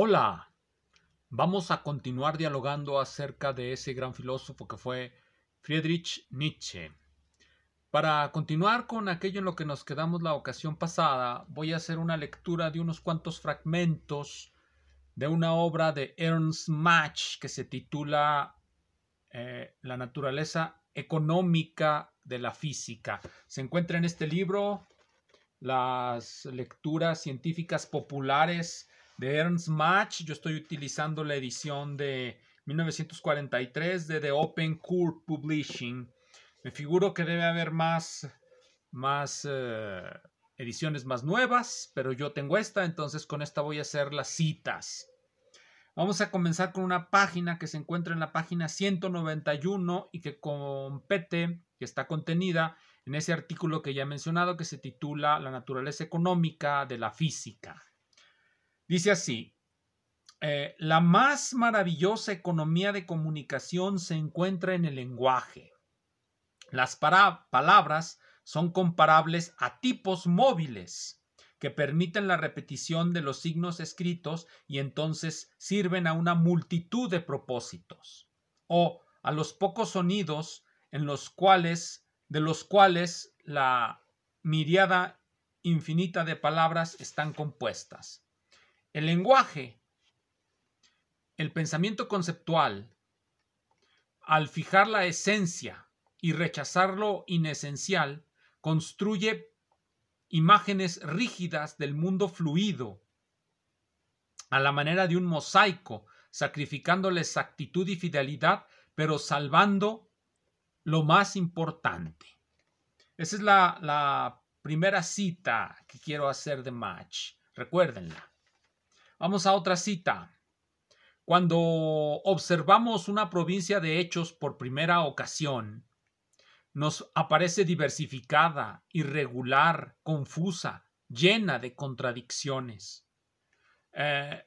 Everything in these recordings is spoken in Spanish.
Hola, vamos a continuar dialogando acerca de ese gran filósofo que fue Friedrich Nietzsche. Para continuar con aquello en lo que nos quedamos la ocasión pasada, voy a hacer una lectura de unos cuantos fragmentos de una obra de Ernst Mach que se titula eh, La naturaleza económica de la física. Se encuentra en este libro las lecturas científicas populares de Ernst Match. Yo estoy utilizando la edición de 1943 de The Open Court Publishing. Me figuro que debe haber más, más eh, ediciones más nuevas, pero yo tengo esta, entonces con esta voy a hacer las citas. Vamos a comenzar con una página que se encuentra en la página 191 y que compete, que está contenida en ese artículo que ya he mencionado que se titula La naturaleza económica de la física. Dice así, eh, la más maravillosa economía de comunicación se encuentra en el lenguaje. Las palabras son comparables a tipos móviles que permiten la repetición de los signos escritos y entonces sirven a una multitud de propósitos o a los pocos sonidos en los cuales de los cuales la miriada infinita de palabras están compuestas el lenguaje, el pensamiento conceptual, al fijar la esencia y rechazar lo inesencial, construye imágenes rígidas del mundo fluido, a la manera de un mosaico, sacrificándole exactitud y fidelidad, pero salvando lo más importante. Esa es la, la primera cita que quiero hacer de Match. Recuérdenla. Vamos a otra cita. Cuando observamos una provincia de hechos por primera ocasión, nos aparece diversificada, irregular, confusa, llena de contradicciones. Eh,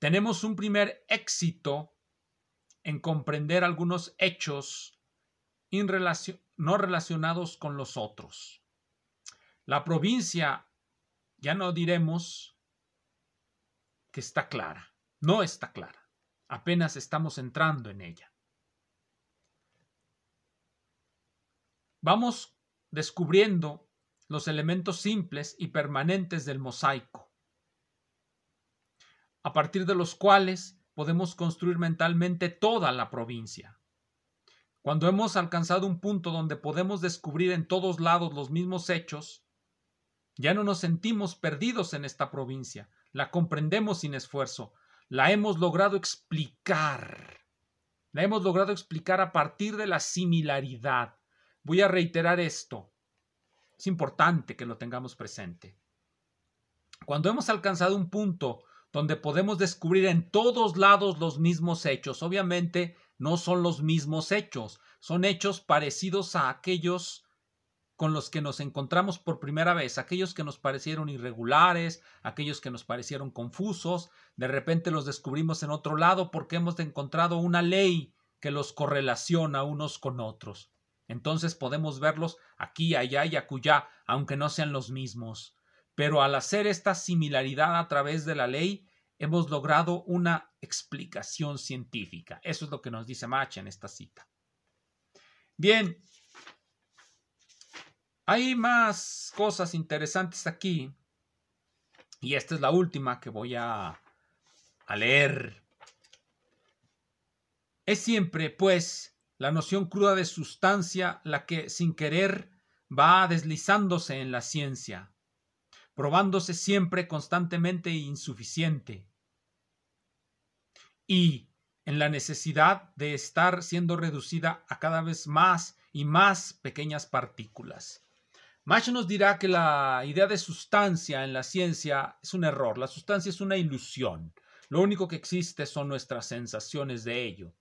tenemos un primer éxito en comprender algunos hechos no relacionados con los otros. La provincia, ya no diremos, que está clara. No está clara. Apenas estamos entrando en ella. Vamos descubriendo los elementos simples y permanentes del mosaico, a partir de los cuales podemos construir mentalmente toda la provincia. Cuando hemos alcanzado un punto donde podemos descubrir en todos lados los mismos hechos, ya no nos sentimos perdidos en esta provincia, la comprendemos sin esfuerzo, la hemos logrado explicar, la hemos logrado explicar a partir de la similaridad. Voy a reiterar esto, es importante que lo tengamos presente. Cuando hemos alcanzado un punto donde podemos descubrir en todos lados los mismos hechos, obviamente no son los mismos hechos, son hechos parecidos a aquellos con los que nos encontramos por primera vez, aquellos que nos parecieron irregulares, aquellos que nos parecieron confusos, de repente los descubrimos en otro lado porque hemos encontrado una ley que los correlaciona unos con otros. Entonces podemos verlos aquí, allá y acullá, aunque no sean los mismos. Pero al hacer esta similaridad a través de la ley, hemos logrado una explicación científica. Eso es lo que nos dice Mach en esta cita. Bien, hay más cosas interesantes aquí. Y esta es la última que voy a, a leer. Es siempre, pues, la noción cruda de sustancia la que, sin querer, va deslizándose en la ciencia, probándose siempre constantemente e insuficiente. Y, en la necesidad de estar siendo reducida a cada vez más y más pequeñas partículas Mach nos dirá que la idea de sustancia en la ciencia es un error. La sustancia es una ilusión. Lo único que existe son nuestras sensaciones de ello.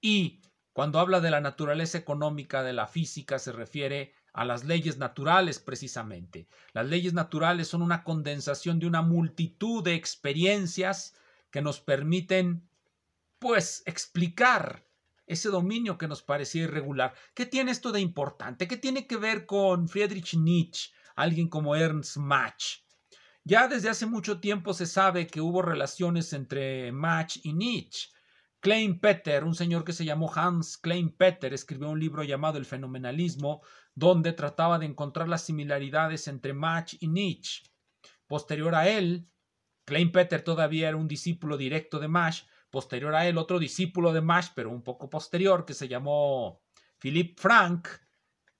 Y cuando habla de la naturaleza económica de la física se refiere a las leyes naturales precisamente. Las leyes naturales son una condensación de una multitud de experiencias que nos permiten pues explicar ese dominio que nos parecía irregular. ¿Qué tiene esto de importante? ¿Qué tiene que ver con Friedrich Nietzsche, alguien como Ernst Mach? Ya desde hace mucho tiempo se sabe que hubo relaciones entre Mach y Nietzsche. Peter, un señor que se llamó Hans Klein Peter, escribió un libro llamado El fenomenalismo, donde trataba de encontrar las similaridades entre Mach y Nietzsche. Posterior a él, Klein Peter todavía era un discípulo directo de Mach, Posterior a él, otro discípulo de Mach pero un poco posterior, que se llamó Philippe Frank,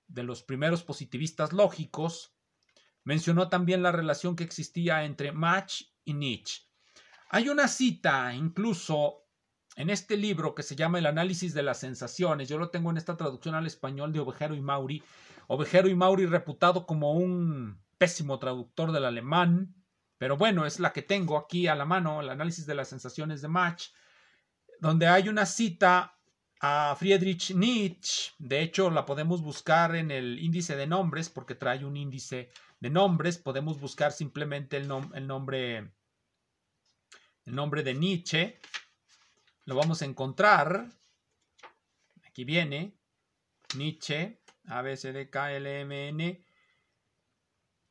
de los primeros positivistas lógicos, mencionó también la relación que existía entre Mach y Nietzsche. Hay una cita incluso en este libro que se llama El análisis de las sensaciones. Yo lo tengo en esta traducción al español de Ovejero y Mauri. Ovejero y Mauri reputado como un pésimo traductor del alemán, pero bueno, es la que tengo aquí a la mano, el análisis de las sensaciones de Mach donde hay una cita a Friedrich Nietzsche. De hecho, la podemos buscar en el índice de nombres porque trae un índice de nombres. Podemos buscar simplemente el, nombre el nombre de Nietzsche. Lo vamos a encontrar. Aquí viene Nietzsche, ABCDKLMN.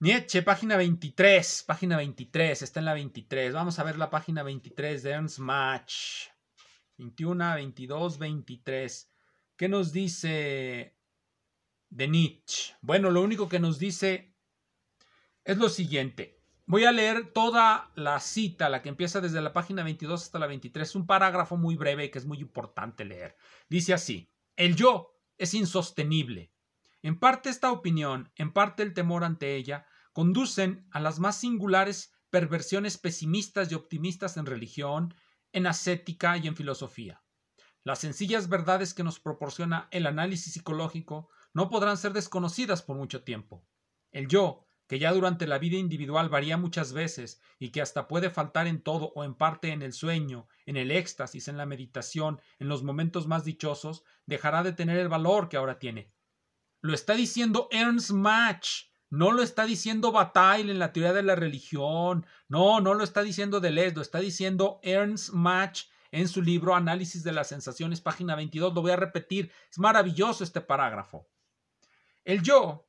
Nietzsche, página 23, página 23, está en la 23. Vamos a ver la página 23 de Ernst Mach. 21, 22, 23. ¿Qué nos dice de Nietzsche? Bueno, lo único que nos dice es lo siguiente. Voy a leer toda la cita, la que empieza desde la página 22 hasta la 23. un parágrafo muy breve que es muy importante leer. Dice así, el yo es insostenible. En parte esta opinión, en parte el temor ante ella, conducen a las más singulares perversiones pesimistas y optimistas en religión, en ascética y en filosofía. Las sencillas verdades que nos proporciona el análisis psicológico no podrán ser desconocidas por mucho tiempo. El yo, que ya durante la vida individual varía muchas veces y que hasta puede faltar en todo o en parte en el sueño, en el éxtasis, en la meditación, en los momentos más dichosos, dejará de tener el valor que ahora tiene. Lo está diciendo Ernst Mach no lo está diciendo Bataille en la teoría de la religión. No, no lo está diciendo Deleuze, lo está diciendo Ernst Mach en su libro Análisis de las Sensaciones, página 22. Lo voy a repetir, es maravilloso este parágrafo. El yo,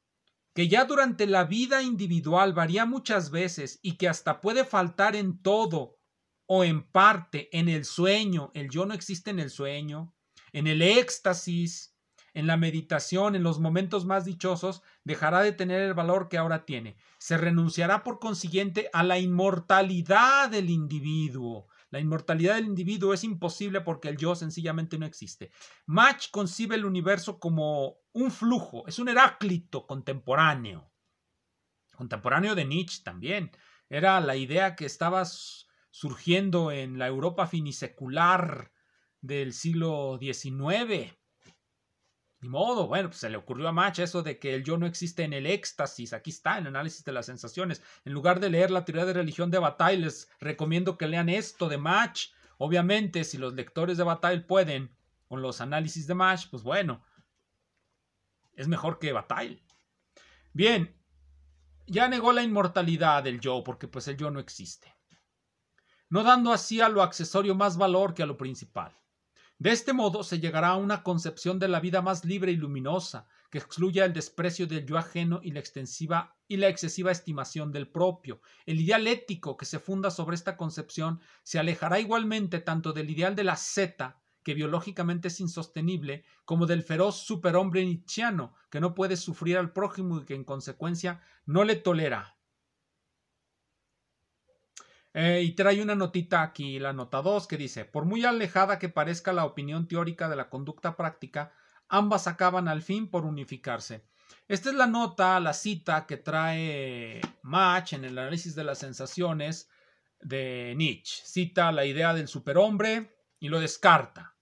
que ya durante la vida individual varía muchas veces y que hasta puede faltar en todo o en parte, en el sueño, el yo no existe en el sueño, en el éxtasis, en la meditación, en los momentos más dichosos, dejará de tener el valor que ahora tiene. Se renunciará por consiguiente a la inmortalidad del individuo. La inmortalidad del individuo es imposible porque el yo sencillamente no existe. Mach concibe el universo como un flujo, es un Heráclito contemporáneo. Contemporáneo de Nietzsche también. Era la idea que estaba surgiendo en la Europa finisecular del siglo XIX ni modo, bueno, pues se le ocurrió a Match eso de que el yo no existe en el éxtasis. Aquí está, en análisis de las sensaciones. En lugar de leer la teoría de religión de Bataille, les recomiendo que lean esto de Match. Obviamente, si los lectores de Bataille pueden con los análisis de Match, pues bueno, es mejor que Bataille. Bien, ya negó la inmortalidad del yo, porque pues el yo no existe. No dando así a lo accesorio más valor que a lo principal. De este modo se llegará a una concepción de la vida más libre y luminosa, que excluya el desprecio del yo ajeno y la extensiva y la excesiva estimación del propio. El ideal ético que se funda sobre esta concepción se alejará igualmente tanto del ideal de la Zeta, que biológicamente es insostenible, como del feroz superhombre nietzscheano, que no puede sufrir al prójimo y que en consecuencia no le tolera. Eh, y trae una notita aquí, la nota 2, que dice, por muy alejada que parezca la opinión teórica de la conducta práctica, ambas acaban al fin por unificarse. Esta es la nota, la cita que trae Match en el análisis de las sensaciones de Nietzsche. Cita la idea del superhombre y lo descarta.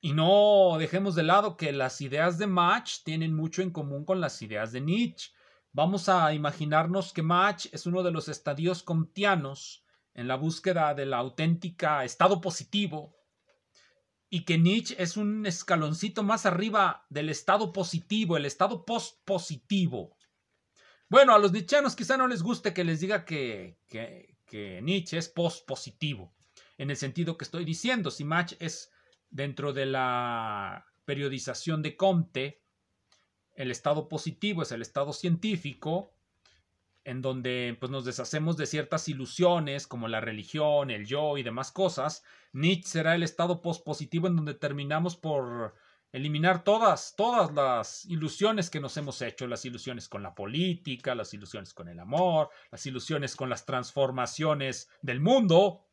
Y no dejemos de lado que las ideas de Match tienen mucho en común con las ideas de Nietzsche. Vamos a imaginarnos que Match es uno de los estadios comtianos en la búsqueda de la auténtica estado positivo y que Nietzsche es un escaloncito más arriba del estado positivo, el estado post-positivo. Bueno, a los nietzscheanos quizá no les guste que les diga que, que, que Nietzsche es post-positivo, en el sentido que estoy diciendo. Si Match es dentro de la periodización de Comte, el estado positivo es el estado científico, en donde pues, nos deshacemos de ciertas ilusiones como la religión, el yo y demás cosas. Nietzsche será el estado pospositivo en donde terminamos por eliminar todas, todas las ilusiones que nos hemos hecho, las ilusiones con la política, las ilusiones con el amor, las ilusiones con las transformaciones del mundo.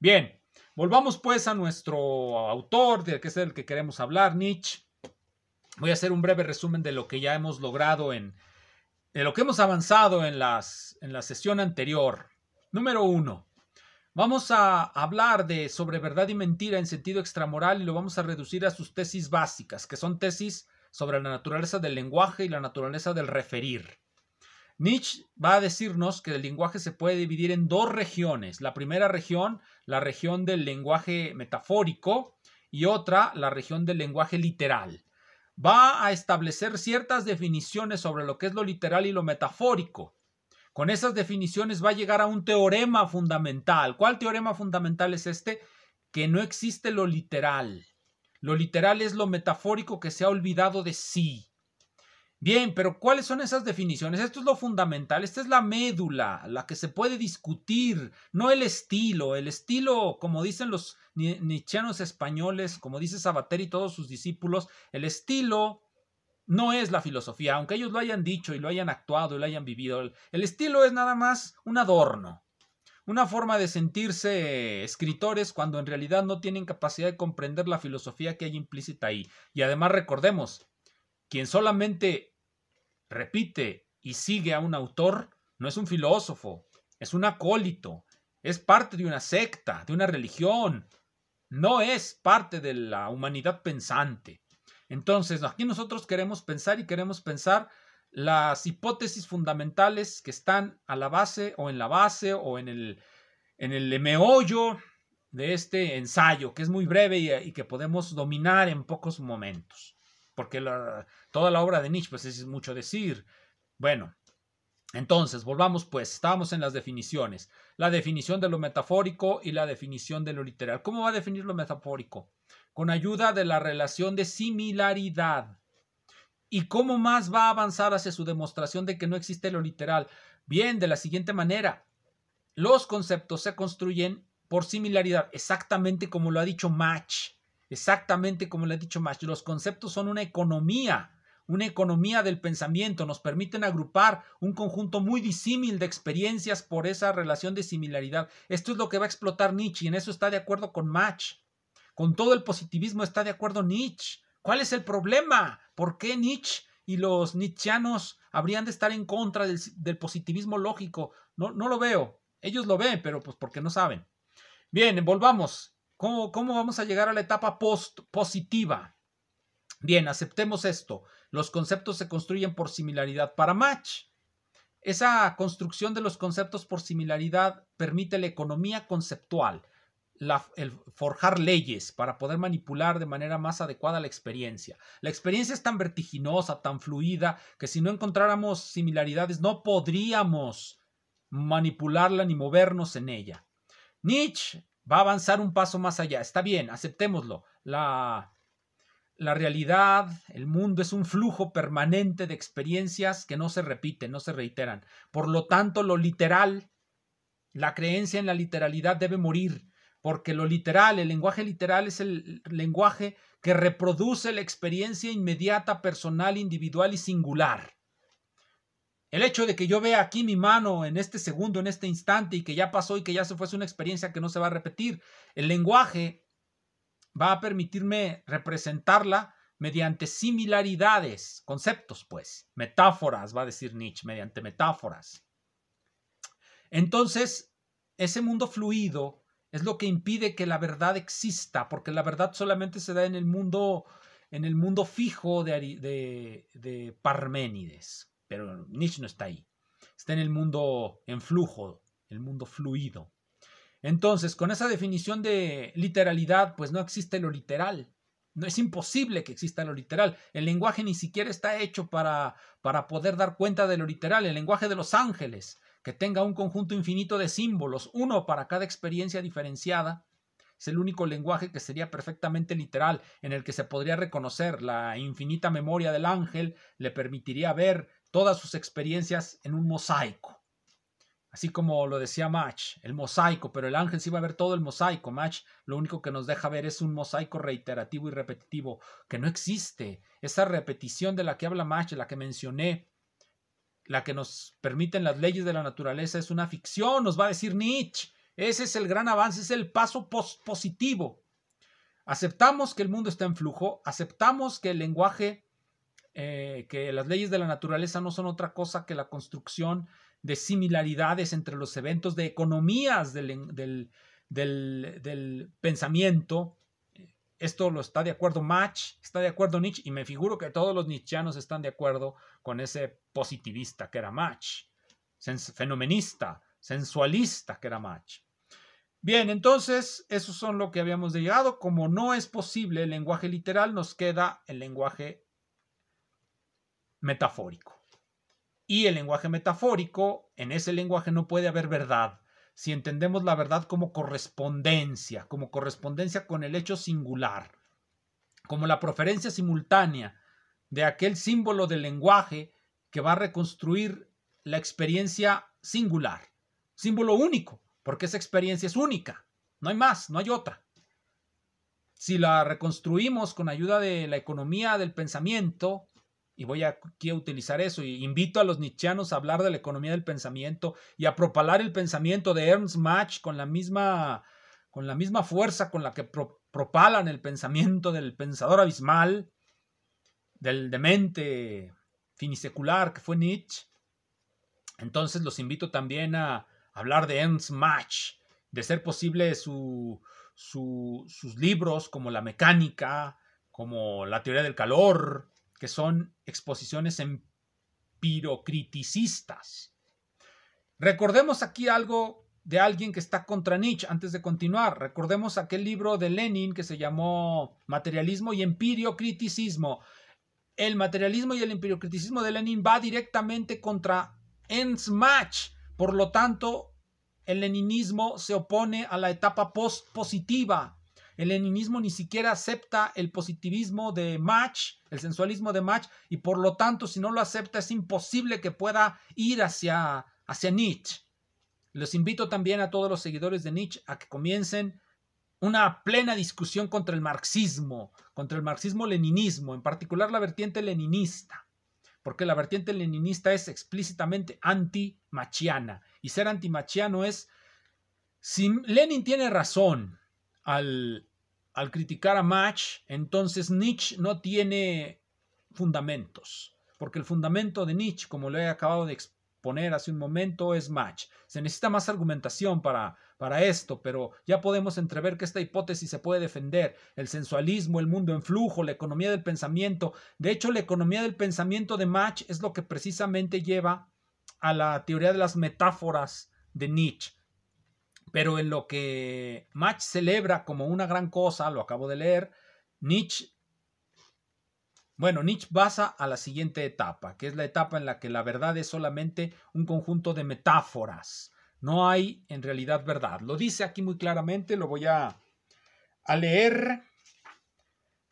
Bien, volvamos pues a nuestro autor, de que es el que queremos hablar, Nietzsche voy a hacer un breve resumen de lo que ya hemos logrado en, de lo que hemos avanzado en, las, en la sesión anterior. Número uno, vamos a hablar de sobre verdad y mentira en sentido extramoral y lo vamos a reducir a sus tesis básicas, que son tesis sobre la naturaleza del lenguaje y la naturaleza del referir. Nietzsche va a decirnos que el lenguaje se puede dividir en dos regiones. La primera región, la región del lenguaje metafórico, y otra, la región del lenguaje literal va a establecer ciertas definiciones sobre lo que es lo literal y lo metafórico. Con esas definiciones va a llegar a un teorema fundamental. ¿Cuál teorema fundamental es este? Que no existe lo literal. Lo literal es lo metafórico que se ha olvidado de sí. Bien, pero ¿cuáles son esas definiciones? Esto es lo fundamental, esta es la médula, la que se puede discutir, no el estilo. El estilo, como dicen los nichianos españoles, como dice Sabater y todos sus discípulos, el estilo no es la filosofía, aunque ellos lo hayan dicho y lo hayan actuado y lo hayan vivido. El estilo es nada más un adorno, una forma de sentirse escritores cuando en realidad no tienen capacidad de comprender la filosofía que hay implícita ahí. Y además recordemos, quien solamente repite y sigue a un autor, no es un filósofo, es un acólito, es parte de una secta, de una religión, no es parte de la humanidad pensante. Entonces, aquí nosotros queremos pensar y queremos pensar las hipótesis fundamentales que están a la base o en la base o en el, en el meollo de este ensayo, que es muy breve y, y que podemos dominar en pocos momentos porque toda la obra de Nietzsche pues es mucho decir. Bueno, entonces, volvamos pues, estábamos en las definiciones, la definición de lo metafórico y la definición de lo literal. ¿Cómo va a definir lo metafórico? Con ayuda de la relación de similaridad. ¿Y cómo más va a avanzar hacia su demostración de que no existe lo literal? Bien, de la siguiente manera, los conceptos se construyen por similaridad, exactamente como lo ha dicho Match. Exactamente como le ha dicho Mach. los conceptos son una economía, una economía del pensamiento, nos permiten agrupar un conjunto muy disímil de experiencias por esa relación de similaridad. Esto es lo que va a explotar Nietzsche y en eso está de acuerdo con Mach. Con todo el positivismo está de acuerdo Nietzsche. ¿Cuál es el problema? ¿Por qué Nietzsche y los nietzscheanos habrían de estar en contra del, positivismo lógico? No, no lo veo. Ellos lo ven, pero pues porque no saben. Bien, volvamos. ¿Cómo, vamos a llegar a la etapa post positiva? Bien, aceptemos esto. Los conceptos se construyen por similaridad para match. Esa construcción de los conceptos por similaridad permite la economía conceptual, el forjar leyes para poder manipular de manera más adecuada la experiencia. La experiencia es tan vertiginosa, tan fluida, que si no encontráramos similaridades no podríamos manipularla ni movernos en ella. Nietzsche va a avanzar un paso más allá. Está bien, aceptémoslo. La, la realidad, el mundo es un flujo permanente de experiencias que no se repiten, no se reiteran. Por lo tanto, lo literal, la creencia en la literalidad debe morir, porque lo literal, el lenguaje literal es el lenguaje que reproduce la experiencia inmediata, personal, individual y singular. El hecho de que yo vea aquí mi mano en este segundo, en este instante, y que ya pasó y que ya se fuese una experiencia que no se va a repetir. El lenguaje va a permitirme representarla mediante similaridades, conceptos, pues, metáforas, va a decir Nietzsche, mediante metáforas. Entonces, ese mundo fluido es lo que impide que la verdad exista, porque la verdad solamente se da en el mundo, en el mundo fijo de, de, de Parménides. Pero Nietzsche no está ahí. Está en el mundo en flujo, el mundo fluido. Entonces, con esa definición de literalidad, pues no existe lo literal. No es imposible que exista lo literal. El lenguaje ni siquiera está hecho para, para poder dar cuenta de lo literal. El lenguaje de los ángeles, que tenga un conjunto infinito de símbolos, uno para cada experiencia diferenciada, es el único lenguaje que sería perfectamente literal, en el que se podría reconocer la infinita memoria del ángel, le permitiría ver todas sus experiencias en un mosaico. Así como lo decía Match, el mosaico, pero el ángel sí va a ver todo el mosaico. Match lo único que nos deja ver es un mosaico reiterativo y repetitivo que no existe. Esa repetición de la que habla Match, la que mencioné, la que nos permiten las leyes de la naturaleza, es una ficción, nos va a decir Nietzsche. Ese es el gran avance, es el paso positivo. Aceptamos que el mundo está en flujo, aceptamos que el lenguaje eh, que las leyes de la naturaleza no son otra cosa que la construcción de similaridades entre los eventos, de economías del, pensamiento. Esto lo está de acuerdo Mach, está de acuerdo Nietzsche, y me figuro que todos los nietzscheanos están de acuerdo con ese positivista que era Mach, fenomenista, sensualista que era Mach. Bien, entonces, eso son lo que habíamos llegado. Como no es posible el lenguaje literal, nos queda el lenguaje metafórico. Y el lenguaje metafórico, en ese lenguaje no puede haber verdad. Si entendemos la verdad como correspondencia, como correspondencia con el hecho singular, como la preferencia simultánea de aquel símbolo del lenguaje que va a reconstruir la experiencia singular, símbolo único, porque esa experiencia es única, no hay más, no hay otra. Si la reconstruimos con ayuda de la economía del pensamiento, y voy aquí a utilizar eso. Y invito a los nietzscheanos a hablar de la economía del pensamiento y a propalar el pensamiento de Ernst Mach con la misma, con la misma fuerza con la que propalan el pensamiento del pensador abismal, del demente finisecular que fue Nietzsche. Entonces los invito también a hablar de Ernst Mach, de ser posible sus libros como La mecánica, como La teoría del calor, que son exposiciones empirocriticistas. Recordemos aquí algo de alguien que está contra Nietzsche antes de continuar. Recordemos aquel libro de Lenin que se llamó Materialismo y Empiriocriticismo. El materialismo y el empiriocriticismo de Lenin va directamente contra Ernst Por lo tanto, el leninismo se opone a la etapa post-positiva el leninismo ni siquiera acepta el positivismo de Mach, el sensualismo de Mach, y por lo tanto, si no lo acepta, es imposible que pueda ir hacia, hacia Nietzsche. Los invito también a todos los seguidores de Nietzsche a que comiencen una plena discusión contra el marxismo, contra el marxismo-leninismo, en particular la vertiente leninista, porque la vertiente leninista es explícitamente anti-machiana, y ser anti-machiano es, si Lenin tiene razón al al criticar a Match, entonces Nietzsche no tiene fundamentos, porque el fundamento de Nietzsche, como lo he acabado de exponer hace un momento, es Match. Se necesita más argumentación para, para esto, pero ya podemos entrever que esta hipótesis se puede defender. El sensualismo, el mundo en flujo, la economía del pensamiento. De hecho, la economía del pensamiento de Match es lo que precisamente lleva a la teoría de las metáforas de Nietzsche pero en lo que Mach celebra como una gran cosa, lo acabo de leer, Nietzsche, bueno, Nietzsche pasa a la siguiente etapa, que es la etapa en la que la verdad es solamente un conjunto de metáforas. No hay en realidad verdad. Lo dice aquí muy claramente, lo voy a, a leer.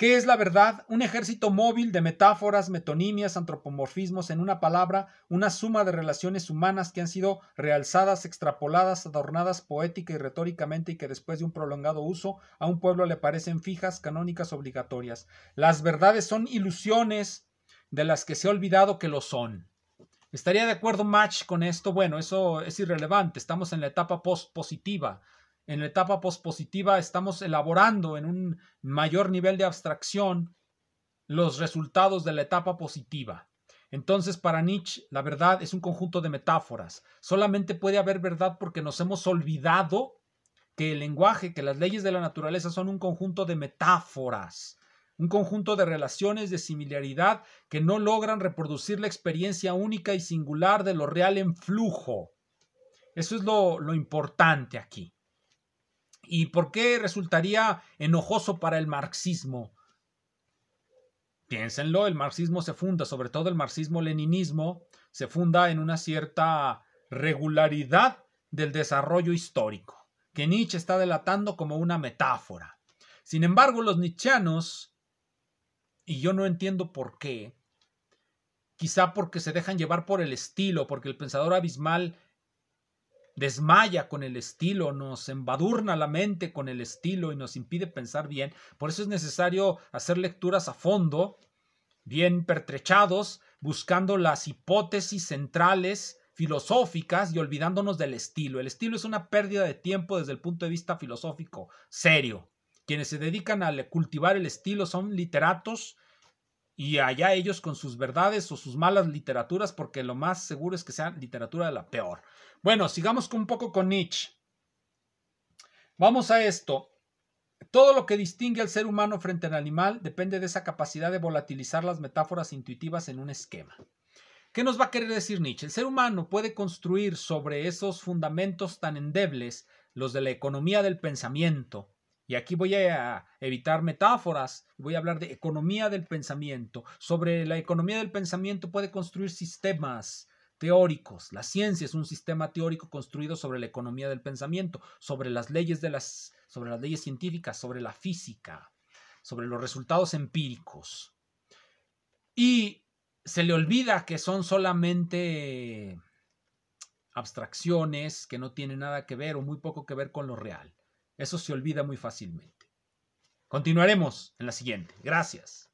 ¿Qué es la verdad? Un ejército móvil de metáforas, metonimias, antropomorfismos, en una palabra, una suma de relaciones humanas que han sido realzadas, extrapoladas, adornadas poética y retóricamente y que después de un prolongado uso a un pueblo le parecen fijas, canónicas, obligatorias. Las verdades son ilusiones de las que se ha olvidado que lo son. ¿Estaría de acuerdo Match con esto? Bueno, eso es irrelevante, estamos en la etapa post-positiva en la etapa pospositiva estamos elaborando en un mayor nivel de abstracción los resultados de la etapa positiva. Entonces, para Nietzsche, la verdad es un conjunto de metáforas. Solamente puede haber verdad porque nos hemos olvidado que el lenguaje, que las leyes de la naturaleza son un conjunto de metáforas, un conjunto de relaciones de similaridad que no logran reproducir la experiencia única y singular de lo real en flujo. Eso es lo, lo importante aquí y por qué resultaría enojoso para el marxismo. Piénsenlo, el marxismo se funda, sobre todo el marxismo-leninismo, se funda en una cierta regularidad del desarrollo histórico, que Nietzsche está delatando como una metáfora. Sin embargo, los nietzscheanos, y yo no entiendo por qué, quizá porque se dejan llevar por el estilo, porque el pensador abismal desmaya con el estilo, nos embadurna la mente con el estilo y nos impide pensar bien. Por eso es necesario hacer lecturas a fondo, bien pertrechados, buscando las hipótesis centrales filosóficas y olvidándonos del estilo. El estilo es una pérdida de tiempo desde el punto de vista filosófico, serio. Quienes se dedican a cultivar el estilo son literatos y allá ellos con sus verdades o sus malas literaturas, porque lo más seguro es que sean literatura de la peor. Bueno, sigamos un poco con Nietzsche. Vamos a esto. Todo lo que distingue al ser humano frente al animal depende de esa capacidad de volatilizar las metáforas intuitivas en un esquema. ¿Qué nos va a querer decir Nietzsche? El ser humano puede construir sobre esos fundamentos tan endebles, los de la economía del pensamiento, y aquí voy a evitar metáforas, voy a hablar de economía del pensamiento. Sobre la economía del pensamiento puede construir sistemas teóricos. La ciencia es un sistema teórico construido sobre la economía del pensamiento, sobre las leyes de las sobre las leyes científicas, sobre la física, sobre los resultados empíricos. Y se le olvida que son solamente abstracciones que no tienen nada que ver o muy poco que ver con lo real. Eso se olvida muy fácilmente. Continuaremos en la siguiente. Gracias.